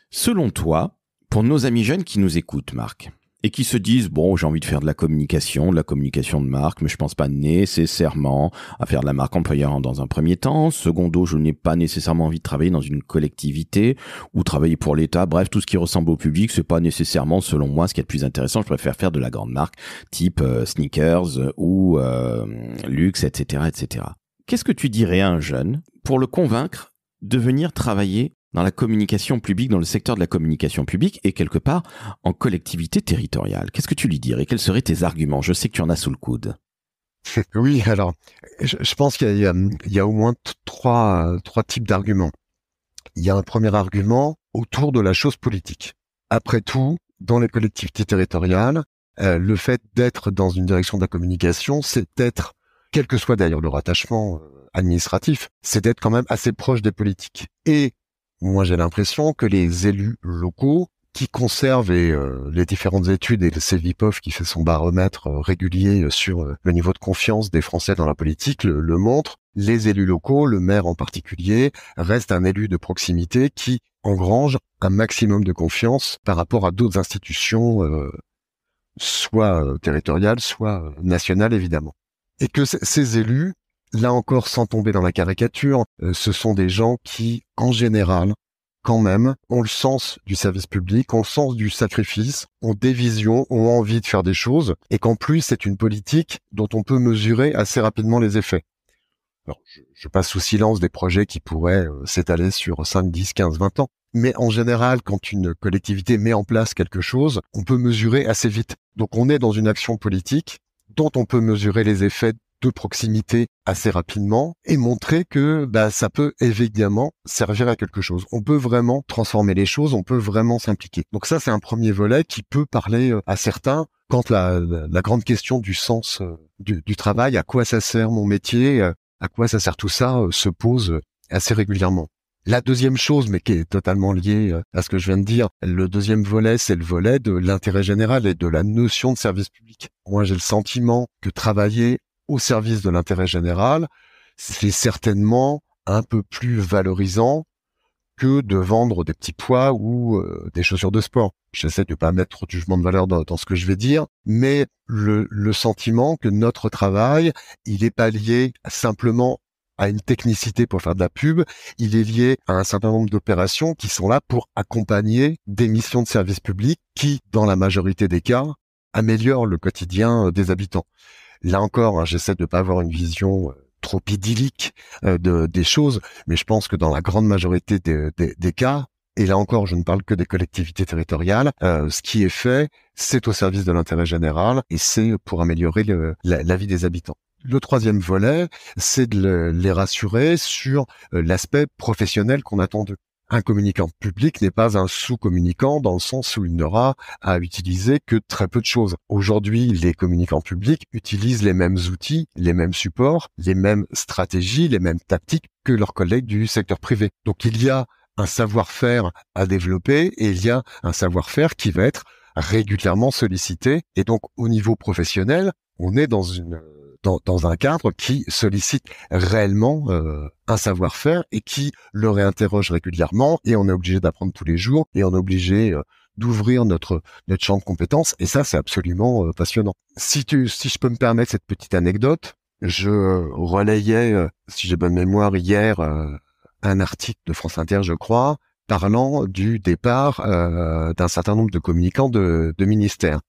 Selon toi, pour nos amis jeunes qui nous écoutent, Marc, et qui se disent bon j'ai envie de faire de la communication, de la communication de marque, mais je pense pas nécessairement à faire de la marque employeur dans un premier temps. Secondo, je n'ai pas nécessairement envie de travailler dans une collectivité ou travailler pour l'État. Bref, tout ce qui ressemble au public, c'est pas nécessairement selon moi ce qui est le plus intéressant. Je préfère faire de la grande marque, type euh, sneakers euh, ou euh, luxe, etc., etc. Qu'est-ce que tu dirais à un jeune pour le convaincre de venir travailler dans la communication publique, dans le secteur de la communication publique et quelque part en collectivité territoriale Qu'est-ce que tu lui dirais Quels seraient tes arguments Je sais que tu en as sous le coude. Oui, alors, je pense qu'il y, a au moins trois, trois types d'arguments. Il y a un premier argument autour de la chose politique. Après tout, dans les collectivités territoriales, euh, le fait d'être dans une direction de la communication, c'est être quel que soit d'ailleurs le rattachement euh, administratif, c'est d'être quand même assez proche des politiques. Et moi, j'ai l'impression que les élus locaux qui conservent euh, les différentes études et le CEVIPOF qui fait son baromètre euh, régulier sur le niveau de confiance des Français dans la politique le, le montre. Les élus locaux, le maire en particulier, reste un élu de proximité qui engrange un maximum de confiance par rapport à d'autres institutions, soit territoriales, soit nationales évidemment et que ces élus, là encore sans tomber dans la caricature, euh, ce sont des gens qui, en général, quand même, ont le sens du service public, ont le sens du sacrifice, ont des visions, ont envie de faire des choses, et qu'en plus c'est une politique dont on peut mesurer assez rapidement les effets. Alors, je, passe sous silence des projets qui pourraient euh, s'étaler sur 5, 10, 15, 20 ans. Mais en général, quand une collectivité met en place quelque chose, on peut mesurer assez vite. Donc on est dans une action politique dont on peut mesurer les effets de proximité assez rapidement et montrer que bah, ça peut évidemment servir à quelque chose. On peut vraiment transformer les choses, on peut vraiment s'impliquer. Donc ça, c'est un premier volet qui peut parler euh, à certains quand la, grande question du sens euh, du, travail, à quoi ça sert mon métier, euh, à quoi ça sert tout ça, se pose assez régulièrement. La deuxième chose, mais qui est totalement liée euh, à ce que je viens de dire, le deuxième volet, c'est le volet de l'intérêt général et de la notion de service public. Moi, j'ai le sentiment que travailler au service de l'intérêt général, c'est certainement un peu plus valorisant que de vendre des petits pois ou euh, des chaussures de sport. J'essaie de pas mettre trop de jugement de valeur dans, ce que je vais dire, mais le, sentiment que notre travail, il n'est pas lié simplement à une technicité pour faire de la pub, il est lié à un certain nombre d'opérations qui sont là pour accompagner des missions de service public qui, dans la majorité des cas, améliorent le quotidien euh, des habitants. Là encore, hein, j'essaie de ne pas avoir une vision euh, trop idyllique euh, de, des choses, mais je pense que dans la grande majorité des, cas, et là encore, je ne parle que des collectivités territoriales. ce qui est fait, c'est au service de l'intérêt général et c'est pour améliorer la vie des habitants. Le troisième volet, c'est de les rassurer sur euh, l'aspect professionnel qu'on attend d'eux. Un communicant public n'est pas un sous-communicant dans le sens où il n'aura à utiliser que très peu de choses. Aujourd'hui, les communicants publics utilisent les mêmes outils, les mêmes supports, les mêmes stratégies, les mêmes tactiques que leurs collègues du secteur privé. Donc il y a un savoir-faire à développer et il y a un savoir-faire qui va être régulièrement sollicité. Et donc au niveau professionnel, on est dans une dans, un cadre qui sollicite réellement euh, un savoir-faire et qui le réinterroge régulièrement et on est obligé d'apprendre tous les jours et on est obligé euh, d'ouvrir notre notre champ de compétences et ça c'est absolument euh, passionnant. Si tu si je peux me permettre cette petite anecdote, je relayais si j'ai bonne mémoire hier un article de France Inter je crois parlant du départ d'un certain nombre de communicants de, de ministères.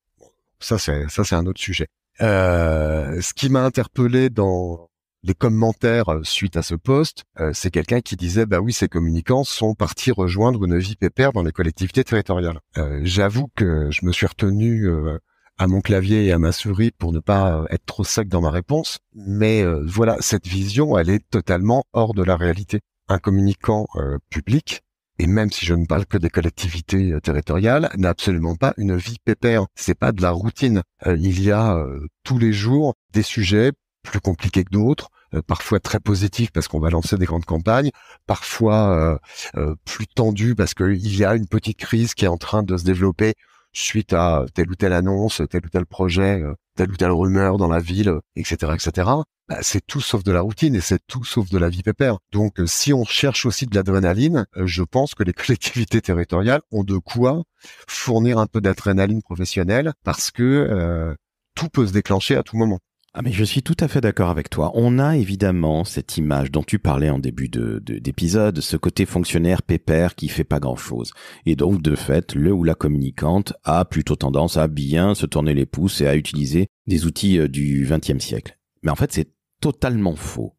Ça c'est ça c'est un autre sujet. Euh, ce qui m'a interpellé dans les commentaires euh, suite à ce poste, euh, c'est quelqu'un qui disait bah oui, ces communicants sont partis rejoindre une vie pépère dans les collectivités territoriales. J'avoue que je me suis retenu à mon clavier et à ma souris pour ne pas être trop sec dans ma réponse. Mais voilà, cette vision, elle est totalement hors de la réalité. Un communicant public et même si je ne parle que des collectivités euh, territoriales, n'a absolument pas une vie pépère. C'est pas de la routine. Euh, il y a euh, tous les jours des sujets plus compliqués que d'autres, parfois très positifs parce qu'on va lancer des grandes campagnes, parfois plus tendus parce qu'il y a une petite crise qui est en train de se développer suite à telle ou telle annonce, tel ou tel projet telle ou telle rumeur dans la ville, etc., etc. Bah, c'est tout sauf de la routine et c'est tout sauf de la vie pépère. Donc, euh, si on cherche aussi de l'adrénaline, euh, je pense que les collectivités territoriales ont de quoi fournir un peu d'adrénaline professionnelle parce que euh, tout peut se déclencher à tout moment. Ah mais je suis tout à fait d'accord avec toi. On a évidemment cette image dont tu parlais en début d'épisode, de, ce côté fonctionnaire pépère qui fait pas grand-chose. Et donc de fait, le ou la communicante a plutôt tendance à bien se tourner les pouces et à utiliser des outils euh, du XXe siècle. Mais en fait, c'est totalement faux.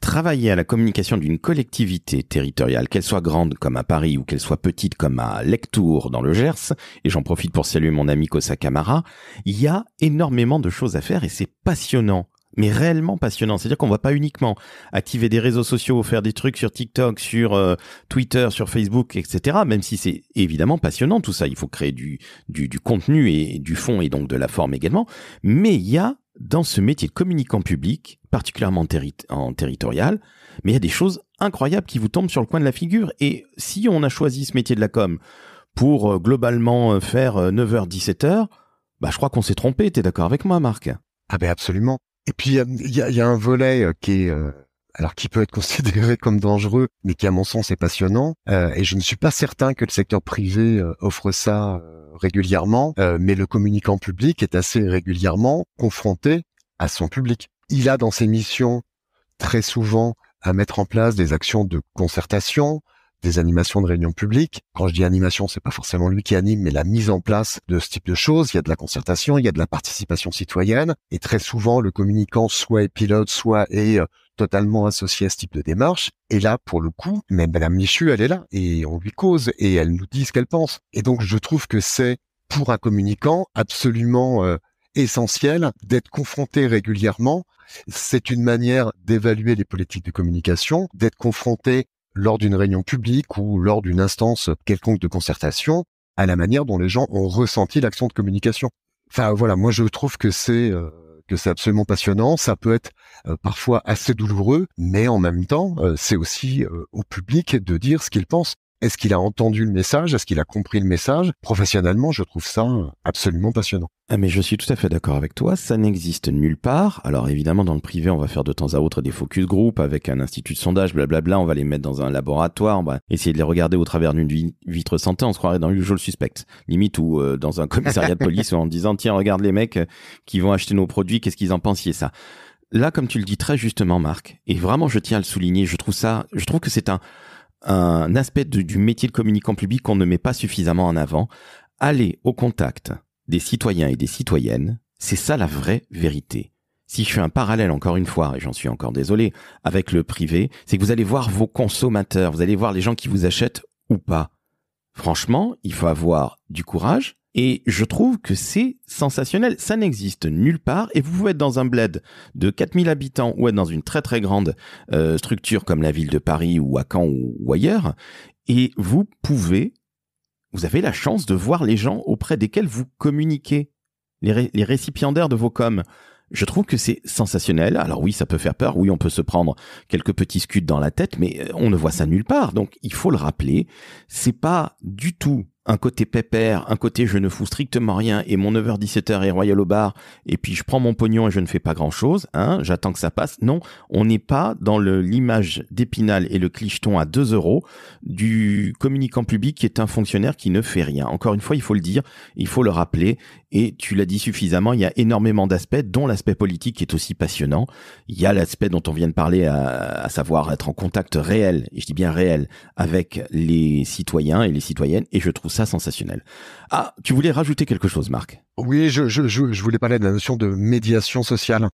Travailler à la communication d'une collectivité territoriale, qu'elle soit grande comme à Paris ou qu'elle soit petite comme à Lectour dans le Gers, et j'en profite pour saluer mon ami Kosa il y a énormément de choses à faire et c'est passionnant mais réellement passionnant. C'est-à-dire qu'on ne va pas uniquement activer des réseaux sociaux, faire des trucs sur TikTok, sur euh, Twitter, sur Facebook, etc. Même si c'est évidemment passionnant tout ça, il faut créer du, du, du contenu et du fond et donc de la forme également. Mais il y a dans ce métier de communicant public, particulièrement en, territorial, mais il y a des choses incroyables qui vous tombent sur le coin de la figure. Et si on a choisi ce métier de la com pour euh, globalement euh, faire 9h-17h, euh, bah, je crois qu'on s'est trompé. T'es d'accord avec moi, Marc Ah ben absolument. Et puis il y, y a, un volet qui est alors qui peut être considéré comme dangereux, mais qui à mon sens est passionnant. Euh, et je ne suis pas certain que le secteur privé euh, offre ça euh, régulièrement, mais le communicant public est assez régulièrement confronté à son public. Il a dans ses missions très souvent à mettre en place des actions de concertation, des animations de réunions publiques. Quand je dis animation, c'est pas forcément lui qui anime, mais la mise en place de ce type de choses. Il y a de la concertation, il y a de la participation citoyenne, et très souvent le communicant soit est pilote, soit est euh, totalement associé à ce type de démarche. Et là, pour le coup, même Madame Michu, elle est là, et on lui cause, et elle nous dit ce qu'elle pense. Et donc, je trouve que c'est pour un communicant absolument euh, essentiel d'être confronté régulièrement. C'est une manière d'évaluer les politiques de communication, d'être confronté lors d'une réunion publique ou lors d'une instance quelconque de concertation à la manière dont les gens ont ressenti l'action de communication. Enfin voilà, moi je trouve que c'est euh, que c'est absolument passionnant, ça peut être euh, parfois assez douloureux, mais en même temps, euh, c'est aussi au public de dire ce qu'il pense. Est-ce qu'il a entendu le message Est-ce qu'il a compris le message Professionnellement, je trouve ça euh, absolument passionnant. Ah, mais je suis tout à fait d'accord avec toi, ça n'existe nulle part. Alors évidemment, dans le privé, on va faire de temps à autre des focus group avec un institut de sondage, blablabla, on va les mettre dans un laboratoire, on va essayer de les regarder au travers d'une vitre santé, on se croirait dans le Suspect, limite, ou euh, dans un commissariat de police, en disant, tiens, regarde les mecs euh, qui vont acheter nos produits, qu'est-ce qu'ils en pensaient ça Là, comme tu le dis très justement, Marc, et vraiment, je tiens à le souligner, je trouve ça, je trouve que c'est un un aspect du métier de communicant public qu'on ne met pas suffisamment en avant. Aller au contact des citoyens et des citoyennes, c'est ça la vraie vérité. Si je fais un parallèle encore une fois, et j'en suis encore désolé, avec le privé, c'est que vous allez voir vos consommateurs, vous allez voir les gens qui vous achètent ou pas. Franchement, il faut avoir du courage, et je trouve que c'est sensationnel. Ça n'existe nulle part. Et vous pouvez être dans un bled de 4000 habitants ou être dans une très très grande euh, structure comme la ville de Paris ou à Caen ou, ailleurs. Et vous pouvez, vous avez la chance de voir les gens auprès desquels vous communiquez, les, récipiendaires de vos coms je trouve que c'est sensationnel. Alors oui, ça peut faire peur, oui, on peut se prendre quelques petits scuds dans la tête, mais euh, on ne voit ça nulle part. Donc il faut le rappeler, c'est pas du tout un côté pépère, un côté je ne fous strictement rien et mon 9h-17h est royal au bar et puis je prends mon pognon et je ne fais pas grand-chose, hein, j'attends que ça passe. Non, on n'est pas dans l'image d'Épinal et le clicheton à 2 euros du communicant public qui est un fonctionnaire qui ne fait rien. Encore une fois, il faut le dire, il faut le rappeler et tu l'as dit suffisamment, il y a énormément d'aspects, dont l'aspect politique est aussi passionnant. Il y a l'aspect dont on vient de parler, à, savoir être en contact réel, et je dis bien réel, avec les citoyens et les citoyennes, et je trouve ça sensationnel. Ah, tu voulais rajouter quelque chose, Marc Oui, je voulais parler de la notion de médiation sociale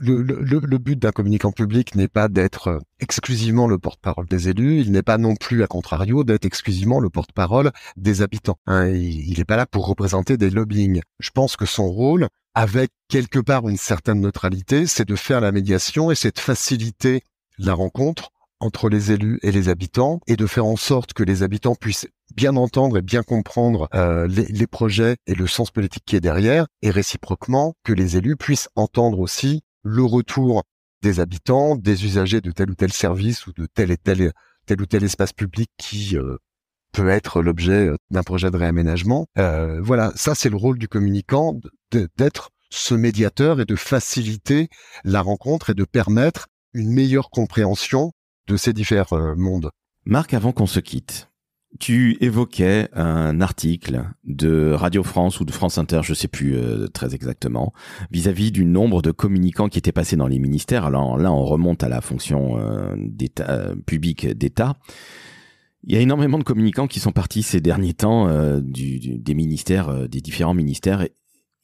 le, le, le, but d'un communicant public n'est pas d'être euh, exclusivement le porte-parole des élus, il n'est pas non plus, à contrario, d'être exclusivement le porte-parole des habitants. Hein. il n'est pas là pour représenter des lobbying. Je pense que son rôle, avec quelque part une certaine neutralité, c'est de faire la médiation et c'est de faciliter la rencontre entre les élus et les habitants et de faire en sorte que les habitants puissent bien entendre et bien comprendre euh, les, les, projets et le sens politique qui est derrière et réciproquement que les élus puissent entendre aussi le retour des habitants, des usagers de tel ou tel service ou de tel et tel ou tel espace public qui euh, peut être l'objet euh, d'un projet de réaménagement. Euh, voilà, ça c'est le rôle du communicant d'être ce médiateur et de faciliter la rencontre et de permettre une meilleure compréhension de ces différents mondes. Marc, avant qu'on se quitte, tu évoquais un article de Radio France ou de France Inter, je sais plus euh, très exactement, vis-à-vis du nombre de communicants qui étaient passés dans les ministères. Alors là, on remonte à la fonction euh, euh, publique d'État. Il y a énormément de communicants qui sont partis ces derniers temps des ministères, des différents ministères,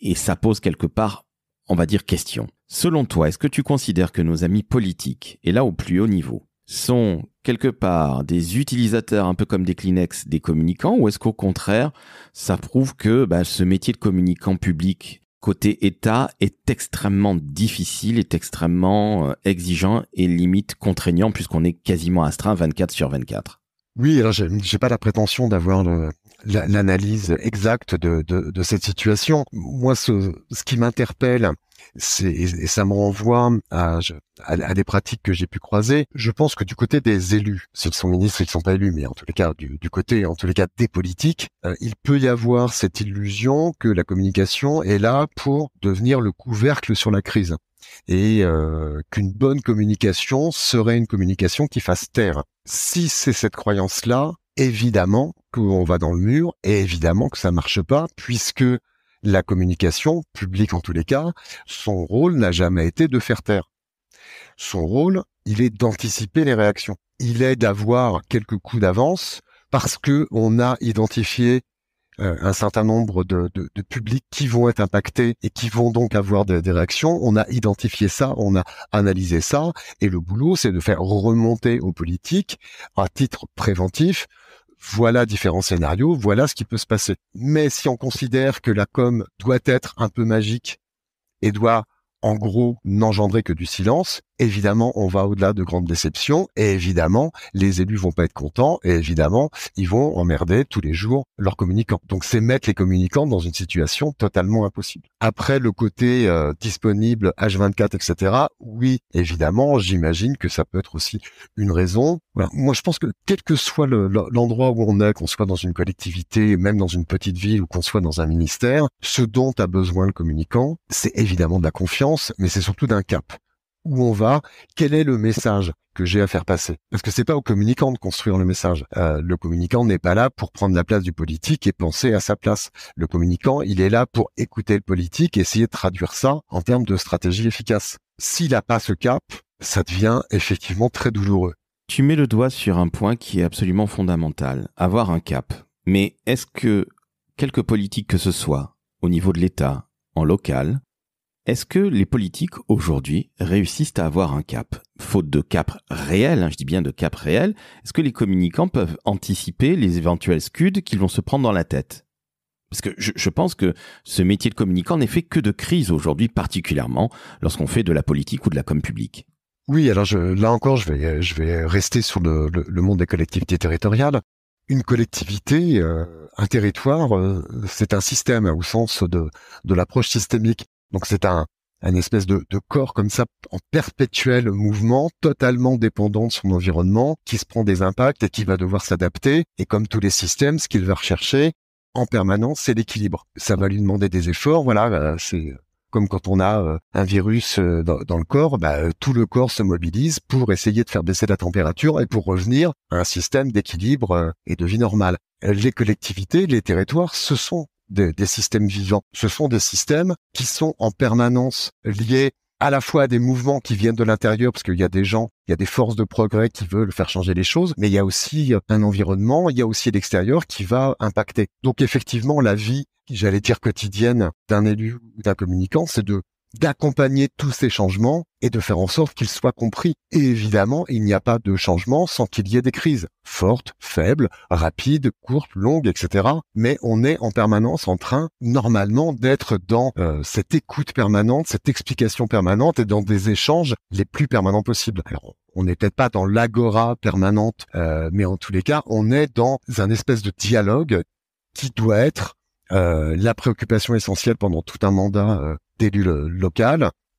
et ça pose quelque part, on va dire, question. Selon toi, est-ce que tu considères que nos amis politiques, et là au plus haut niveau, sont quelque part des utilisateurs un peu comme des Kleenex des communicants ou est-ce qu'au contraire ça prouve que bah, ce métier de communicant public côté État est extrêmement difficile, est extrêmement euh, exigeant et limite contraignant puisqu'on est quasiment astreint 24 sur 24 oui, alors j'ai pas la prétention d'avoir euh, l'analyse exacte de, cette situation. Moi, ce qui m'interpelle, et ça me renvoie à, des pratiques que j'ai pu croiser. Je pense que du côté des élus, s'ils sont ministres, ils ne sont pas élus, mais en tous les cas du, côté, en tous les cas des politiques, euh, il peut y avoir cette illusion que la communication est là pour devenir le couvercle sur la crise et euh, qu'une bonne communication serait une communication qui fasse taire. Si c'est cette croyance-là, évidemment qu'on va dans le mur et évidemment que ça marche pas puisque la communication publique en tous les cas, son rôle n'a jamais été de faire taire. Son rôle, il est d'anticiper les réactions. Il est d'avoir quelques coups d'avance parce que on a identifié euh, un certain nombre de, publics qui vont être impactés et qui vont donc avoir des réactions. On a identifié ça, on a analysé ça, et le boulot, c'est de faire remonter aux politiques à titre préventif voilà différents scénarios, voilà ce qui peut se passer. Mais si on considère que la com doit être un peu magique et doit en gros n'engendrer que du silence, évidemment, on va au-delà de grandes déceptions et évidemment, les élus vont pas être contents et évidemment, ils vont emmerder tous les jours leurs communicants. Donc, c'est mettre les communicants dans une situation totalement impossible. Après, le côté euh, disponible H24, etc. Oui, évidemment, j'imagine que ça peut être aussi une raison. Moi, je pense que quel que soit l'endroit où on est, qu'on soit dans une collectivité, même dans une petite ville ou qu'on soit dans un ministère, ce dont a besoin le communicant, c'est évidemment de la confiance, mais c'est surtout d'un cap où on va, quel est le message que j'ai à faire passer. Parce que c'est pas au communicant de construire le message. Euh, le communicant n'est pas là pour prendre la place du politique et penser à sa place. Le communicant, il est là pour écouter le politique et essayer de traduire ça en termes de stratégie efficace. S'il n'a pas ce cap, ça devient effectivement très douloureux. Tu mets le doigt sur un point qui est absolument fondamental, avoir un cap. Mais est-ce que quelque politique que ce soit, au niveau de l'État, en local, est-ce que les politiques aujourd'hui réussissent à avoir un cap Faute de cap réel, hein, je dis bien de cap réel, est-ce que les communicants peuvent anticiper les éventuels scuds qu'ils vont se prendre dans la tête parce que je, pense que ce métier de communicant n'est fait que de crise aujourd'hui, particulièrement lorsqu'on fait de la politique ou de la com publique. Oui, alors je, là encore, je vais, je vais rester sur le, monde des collectivités territoriales. Une collectivité, euh, un territoire, euh, c'est un système au sens de, de l'approche systémique. Donc c'est un, un espèce de, corps comme ça en perpétuel mouvement, totalement dépendant de son environnement, qui se prend des impacts et qui va devoir s'adapter. Et comme tous les systèmes, ce qu'il va rechercher en permanence, c'est l'équilibre. Ça va lui demander des efforts. Voilà, euh, c'est euh, comme quand on a euh, un virus dans, le corps, bah, tout le corps se mobilise pour essayer de faire baisser la température et pour revenir à un système d'équilibre et de vie normale. Les collectivités, les territoires, ce sont des, systèmes vivants. Ce sont des systèmes qui sont en permanence liés à la fois à des mouvements qui viennent de l'intérieur, parce qu'il y a des gens, il y a des forces de progrès qui veulent faire changer les choses, mais il y a aussi un environnement, il y a aussi l'extérieur qui va impacter. Donc effectivement, la vie, j'allais dire quotidienne, d'un élu ou d'un communicant, c'est de d'accompagner tous ces changements et de faire en sorte qu'ils soient compris. Et évidemment, il n'y a pas de changement sans qu'il y ait des crises, fortes, faibles, rapides, courtes, longues, etc. Mais on est en permanence en train, normalement, d'être dans euh, cette écoute permanente, cette explication permanente et dans des échanges les plus permanents possibles. Alors, on n'est peut-être pas dans l'agora permanente, euh, mais en tous les cas, on est dans un espèce de dialogue qui doit être euh, la préoccupation essentielle pendant tout un mandat d'élus locaux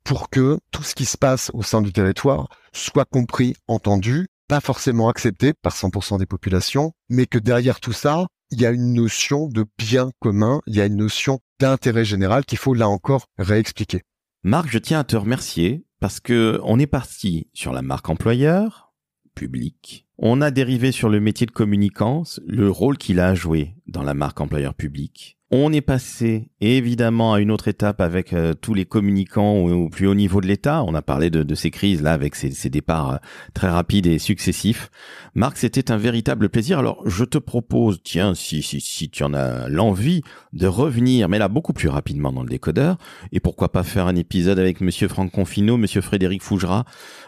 pour que tout ce qui se passe au sein du territoire soit compris, entendu, pas forcément accepté par 100% des populations, mais que derrière tout ça, il y a une notion de bien commun, il y a une notion d'intérêt général qu'il faut là encore réexpliquer. Marc, je tiens à te remercier parce que on est parti sur la marque employeur, public. On a dérivé sur le métier de communicant, le rôle qu'il a joué dans la marque employeur public. On est passé évidemment à une autre étape avec euh, tous les communicants au, plus haut niveau de l'État. On a parlé de, ces crises là avec ces, départs euh, très rapides et successifs. Marc, c'était un véritable plaisir. Alors je te propose, tiens, si, si, si tu en as l'envie, de revenir, mais là beaucoup plus rapidement dans le décodeur. Et pourquoi pas faire un épisode avec Monsieur Franck Confino, Monsieur Frédéric Fougera,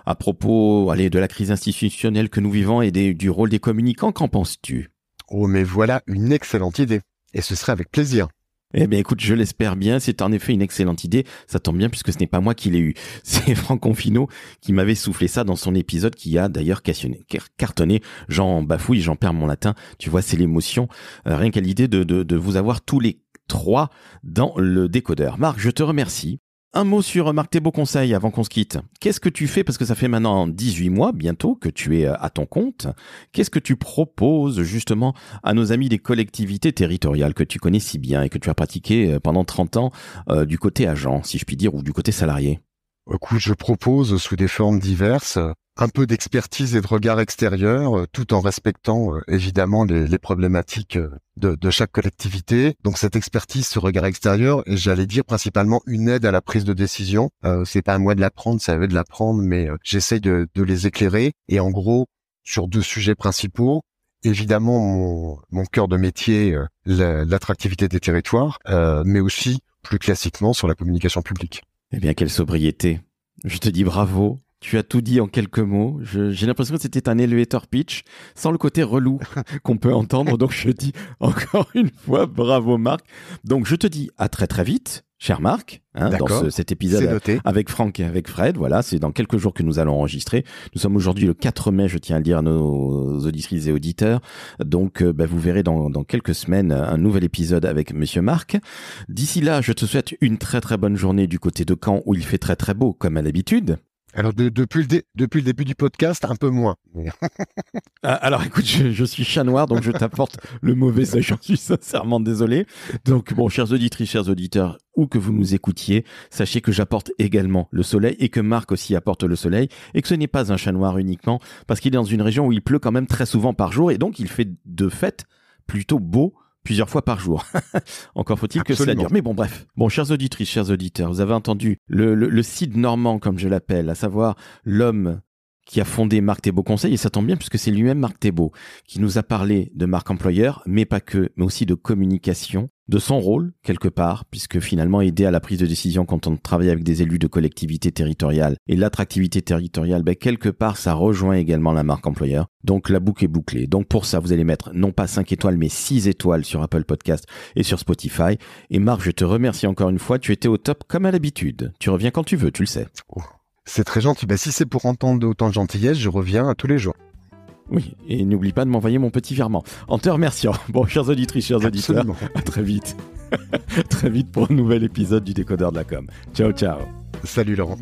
à propos allez, de la crise institutionnelle que nous vivons et du rôle des communicants. Qu'en penses-tu Oh mais voilà une excellente idée et ce serait avec plaisir. Eh bien, écoute, je l'espère bien. C'est en effet une excellente idée. Ça tombe bien puisque ce n'est pas moi qui l'ai eu. C'est Franck Confino qui m'avait soufflé ça dans son épisode qui a d'ailleurs cartonné. Jean bafouille, j'en perds mon latin. Tu vois, c'est l'émotion. Euh, rien qu'à l'idée de, de vous avoir tous les trois dans le décodeur. Marc, je te remercie. Un mot sur euh, Marc, tes conseil avant qu'on se quitte. Qu'est-ce que tu fais Parce que ça fait maintenant 18 mois bientôt que tu es euh, à ton compte. Qu'est-ce que tu proposes justement à nos amis des collectivités territoriales que tu connais si bien et que tu as pratiqué euh, pendant 30 ans du côté agent, si je puis dire, ou du côté salarié je propose sous des formes diverses un peu d'expertise et de regard extérieur, euh, tout en respectant euh, évidemment les, problématiques euh, de, chaque collectivité. Donc cette expertise, ce regard extérieur, j'allais dire principalement une aide à la prise de décision. c'est pas à moi de la prendre, ça de l'apprendre, mais j'essaye de, les éclairer. Et en gros, sur deux sujets principaux, évidemment mon, mon cœur de métier, l'attractivité des territoires, mais aussi plus classiquement sur la communication publique. Eh bien, quelle sobriété. Je te dis bravo. Tu as tout dit en quelques mots. J'ai l'impression que c'était un elevator pitch sans le côté relou qu'on peut entendre. Donc je dis encore une fois bravo Marc. Donc je te dis à très très vite cher Marc, hein, dans cet épisode avec Franck et avec Fred. Voilà, c'est dans quelques jours que nous allons enregistrer. Nous sommes aujourd'hui le 4 mai, je tiens à le dire à nos auditrices et auditeurs. Donc, euh, bah, vous verrez dans, dans, quelques semaines un nouvel épisode avec Monsieur Marc. D'ici là, je te souhaite une très très bonne journée du côté de Caen où il fait très très beau, comme à l'habitude. Alors, depuis, le début du podcast, un peu moins. Ah, alors, écoute, je, suis chat noir, donc je t'apporte le mauvais J'en suis sincèrement désolé. Donc, bon, chers auditrices, chers auditeurs, où que vous nous écoutiez, sachez que j'apporte également le soleil et que Marc aussi apporte le soleil et que ce n'est pas un chat noir uniquement parce qu'il est dans une région où il pleut quand même très souvent par jour et donc il fait de fait plutôt beau plusieurs fois par jour. Encore faut-il que cela dure. Mais bon, bref. Bon, chers auditrices, chers auditeurs, vous avez entendu le, le, Cid normand, comme je l'appelle, à savoir l'homme qui a fondé Marc Thébault Conseil, et ça tombe bien puisque c'est lui-même Marc Thébault qui nous a parlé de marque employeur, mais pas que, mais aussi de communication, de son rôle quelque part, puisque finalement aider à la prise de décision quand on travaille avec des élus de collectivité territoriale et l'attractivité territoriale, ben quelque part ça rejoint également la marque employeur. Donc la boucle est bouclée. Donc pour ça, vous allez mettre non pas 5 étoiles, mais 6 étoiles sur Apple Podcast et sur Spotify. Et Marc, je te remercie encore une fois, tu étais au top comme à l'habitude. Tu reviens quand tu veux, tu le sais. Oh. C'est très gentil. Bah, si c'est pour entendre autant de gentillesse, je reviens tous les jours. Oui, et n'oublie pas de m'envoyer mon petit virement. En te remerciant. Bon, chers auditrices, chers Absolument. auditeurs, à très vite. très vite pour un nouvel épisode du Décodeur de la Com. Ciao, ciao. Salut Laurent.